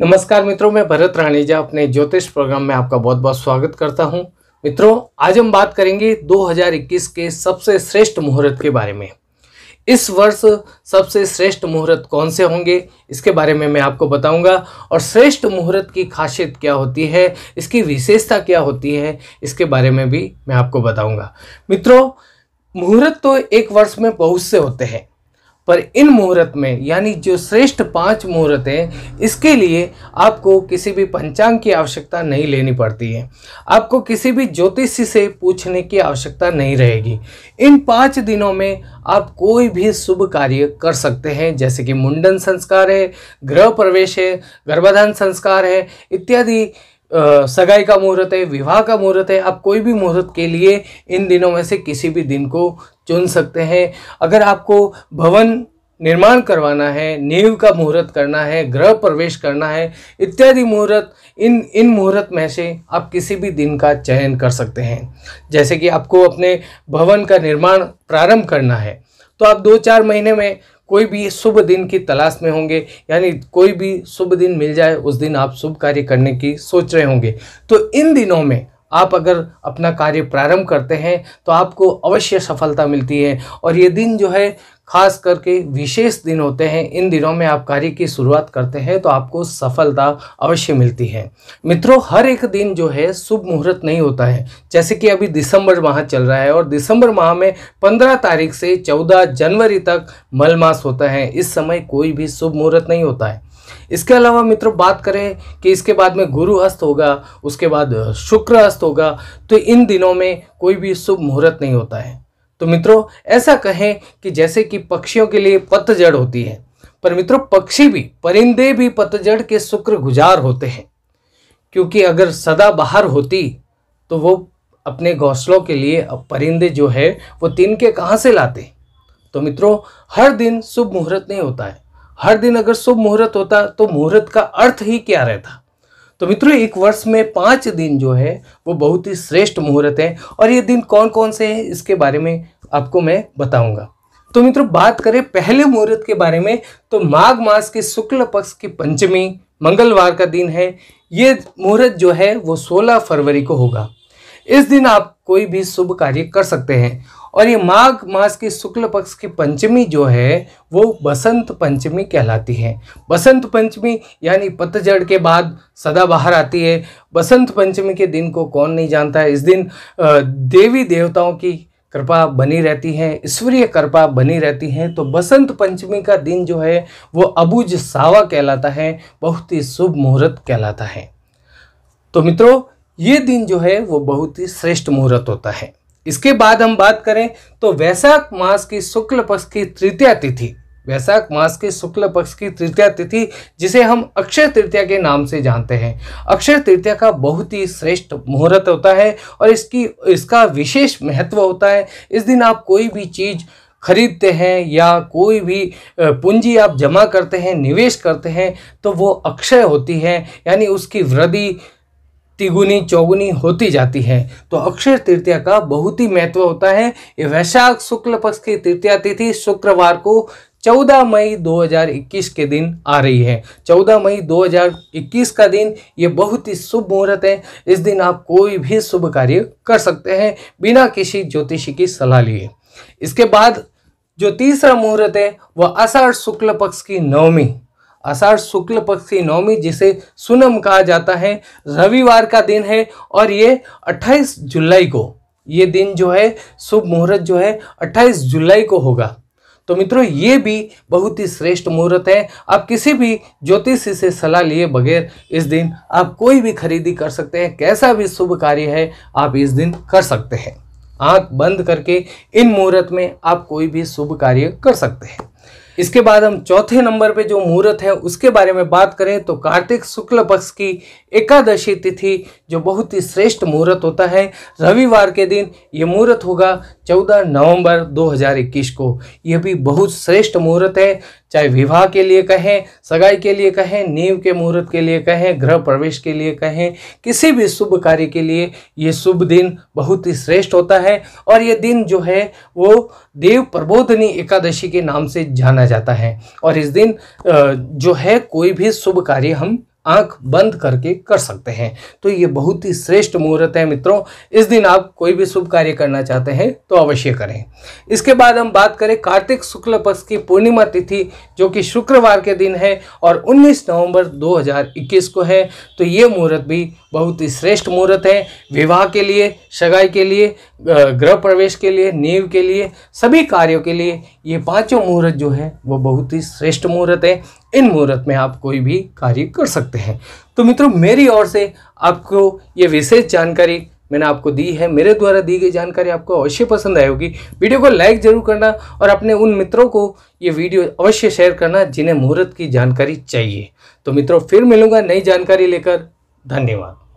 नमस्कार मित्रों मैं भरत राणेजा अपने ज्योतिष प्रोग्राम में आपका बहुत बहुत स्वागत करता हूं मित्रों आज हम बात करेंगे 2021 के सबसे श्रेष्ठ मुहूर्त के बारे में इस वर्ष सबसे श्रेष्ठ मुहूर्त कौन से होंगे इसके बारे में मैं आपको बताऊंगा और श्रेष्ठ मुहूर्त की खासियत क्या होती है इसकी विशेषता क्या होती है इसके बारे में भी मैं आपको बताऊँगा मित्रों मुहूर्त तो एक वर्ष में बहुत से होते हैं पर इन मुहूर्त में यानी जो श्रेष्ठ पांच मुहूर्त हैं इसके लिए आपको किसी भी पंचांग की आवश्यकता नहीं लेनी पड़ती है आपको किसी भी ज्योतिषी से पूछने की आवश्यकता नहीं रहेगी इन पाँच दिनों में आप कोई भी शुभ कार्य कर सकते हैं जैसे कि मुंडन संस्कार है गृह प्रवेश है गर्भाधान संस्कार है इत्यादि सगाई का मुहूर्त है विवाह का मुहूर्त है आप कोई भी मुहूर्त के लिए इन दिनों में से किसी भी दिन को चुन सकते हैं अगर आपको भवन निर्माण करवाना है नेव का मुहूर्त करना है गृह प्रवेश करना है इत्यादि मुहूर्त इन इन मुहूर्त में से आप किसी भी दिन का चयन कर सकते हैं जैसे कि आपको अपने भवन का निर्माण प्रारंभ करना है तो आप दो चार महीने में कोई भी शुभ दिन की तलाश में होंगे यानी कोई भी शुभ दिन मिल जाए उस दिन आप शुभ कार्य करने की सोच रहे होंगे तो इन दिनों में आप अगर अपना कार्य प्रारंभ करते हैं तो आपको अवश्य सफलता मिलती है और ये दिन जो है खास करके विशेष दिन होते हैं इन दिनों में आप कार्य की शुरुआत करते हैं तो आपको सफलता अवश्य मिलती है मित्रों हर एक दिन जो है शुभ मुहूर्त नहीं होता है जैसे कि अभी दिसंबर माह चल रहा है और दिसंबर माह में पंद्रह तारीख से चौदह जनवरी तक मलमास होता है इस समय कोई भी शुभ मुहूर्त नहीं होता है इसके अलावा मित्रों बात करें कि इसके बाद में गुरु अस्त होगा उसके बाद शुक्र अस्त होगा तो इन दिनों में कोई भी शुभ मुहूर्त नहीं होता है तो मित्रों ऐसा कहें कि जैसे कि पक्षियों के लिए पतझड़ होती है पर मित्रों पक्षी भी परिंदे भी पतझड़ के शुक्र गुजार होते हैं क्योंकि अगर सदा बाहर होती तो वो अपने घोंसलों के लिए परिंदे जो है वो तिनके कहाँ से लाते तो मित्रों हर दिन शुभ मुहूर्त नहीं होता है हर दिन अगर शुभ मुहूर्त होता तो मुहूर्त का अर्थ ही क्या रहता तो मित्रों एक वर्ष में पांच दिन जो है वो बहुत ही श्रेष्ठ मुहूर्त है और ये दिन कौन कौन से हैं इसके बारे में आपको मैं बताऊंगा तो मित्रों बात करें पहले मुहूर्त के बारे में तो माघ मास के शुक्ल पक्ष की पंचमी मंगलवार का दिन है ये मुहूर्त जो है वो 16 फरवरी को होगा इस दिन आप कोई भी शुभ कार्य कर सकते हैं और ये माघ मास के शुक्ल पक्ष की पंचमी जो है वो बसंत पंचमी कहलाती है बसंत पंचमी यानी पतझड़ के बाद सदा बाहर आती है बसंत पंचमी के दिन को कौन नहीं जानता है इस दिन देवी देवताओं की कृपा बनी रहती है ईश्वरीय कृपा बनी रहती है तो बसंत पंचमी का दिन जो है वो अबुज सावा कहलाता है बहुत ही शुभ मुहूर्त कहलाता है तो मित्रों ये दिन जो है वो बहुत ही श्रेष्ठ मुहूर्त होता है इसके बाद हम बात करें तो वैशाख मास की शुक्ल पक्ष की तृतीय तिथि वैशाख मास के शुक्ल पक्ष की तृतीय तिथि जिसे हम अक्षय तृतीया के नाम से जानते हैं अक्षय तृतीया का बहुत ही श्रेष्ठ मुहूर्त होता है और इसकी इसका विशेष महत्व होता है इस दिन आप कोई भी चीज़ खरीदते हैं या कोई भी पूंजी आप जमा करते हैं निवेश करते हैं तो वो अक्षय होती है यानी उसकी वृद्धि तिगुनी चौगुनी होती जाती है तो अक्षय तृतीया का बहुत ही महत्व होता है ये वैशाख शुक्ल पक्ष की तृतीया तिथि शुक्रवार को 14 मई 2021 के दिन आ रही है 14 मई 2021 का दिन ये बहुत ही शुभ मुहूर्त है इस दिन आप कोई भी शुभ कार्य कर सकते हैं बिना किसी ज्योतिषी की सलाह लिए इसके बाद जो तीसरा मुहूर्त है वह आषाढ़ शुक्ल पक्ष की नवमी अषाढ़ शुक्ल पक्ष की नवमी जिसे सुनम कहा जाता है रविवार का दिन है और ये 28 जुलाई को ये दिन जो है शुभ मुहूर्त जो है 28 जुलाई को होगा तो मित्रों ये भी बहुत ही श्रेष्ठ मुहूर्त है आप किसी भी ज्योतिषी से सलाह लिए बगैर इस दिन आप कोई भी खरीदी कर सकते हैं कैसा भी शुभ कार्य है आप इस दिन कर सकते हैं आंख बंद करके इन मुहूर्त में आप कोई भी शुभ कार्य कर सकते हैं इसके बाद हम चौथे नंबर पे जो मुहूर्त है उसके बारे में बात करें तो कार्तिक शुक्ल पक्ष की एकादशी तिथि जो बहुत ही श्रेष्ठ मुहूर्त होता है रविवार के दिन ये मुहूर्त होगा 14 नवंबर 2021 को यह भी बहुत श्रेष्ठ मुहूर्त है चाहे विवाह के लिए कहें सगाई के लिए कहें नींव के मुहूर्त के लिए कहें गृह प्रवेश के लिए कहें किसी भी शुभ कार्य के लिए ये शुभ दिन बहुत ही श्रेष्ठ होता है और ये दिन जो है वो देव प्रबोधनी एकादशी के नाम से जाना जाता है और इस दिन जो है कोई भी शुभ कार्य हम आंख बंद करके कर सकते हैं तो ये बहुत ही श्रेष्ठ मुहूर्त है मित्रों इस दिन आप कोई भी शुभ कार्य करना चाहते हैं तो अवश्य करें इसके बाद हम बात करें कार्तिक शुक्ल पक्ष की पूर्णिमा तिथि जो कि शुक्रवार के दिन है और 19 नवंबर 2021 को है तो ये मुहूर्त भी बहुत ही श्रेष्ठ मुहूर्त है विवाह के लिए सगाई के लिए गृह प्रवेश के लिए नींव के लिए सभी कार्यों के लिए ये पाँचों मुहूर्त जो है वो बहुत ही श्रेष्ठ मुहूर्त है इन मुहूर्त में आप कोई भी कार्य कर सकते हैं सकते हैं तो मित्रों मेरी ओर से आपको ये विशेष जानकारी मैंने आपको दी है मेरे द्वारा दी गई जानकारी आपको अवश्य पसंद आई होगी वीडियो को लाइक जरूर करना और अपने उन मित्रों को ये वीडियो अवश्य शेयर करना जिन्हें मुहूर्त की जानकारी चाहिए तो मित्रों फिर मिलूंगा नई जानकारी लेकर धन्यवाद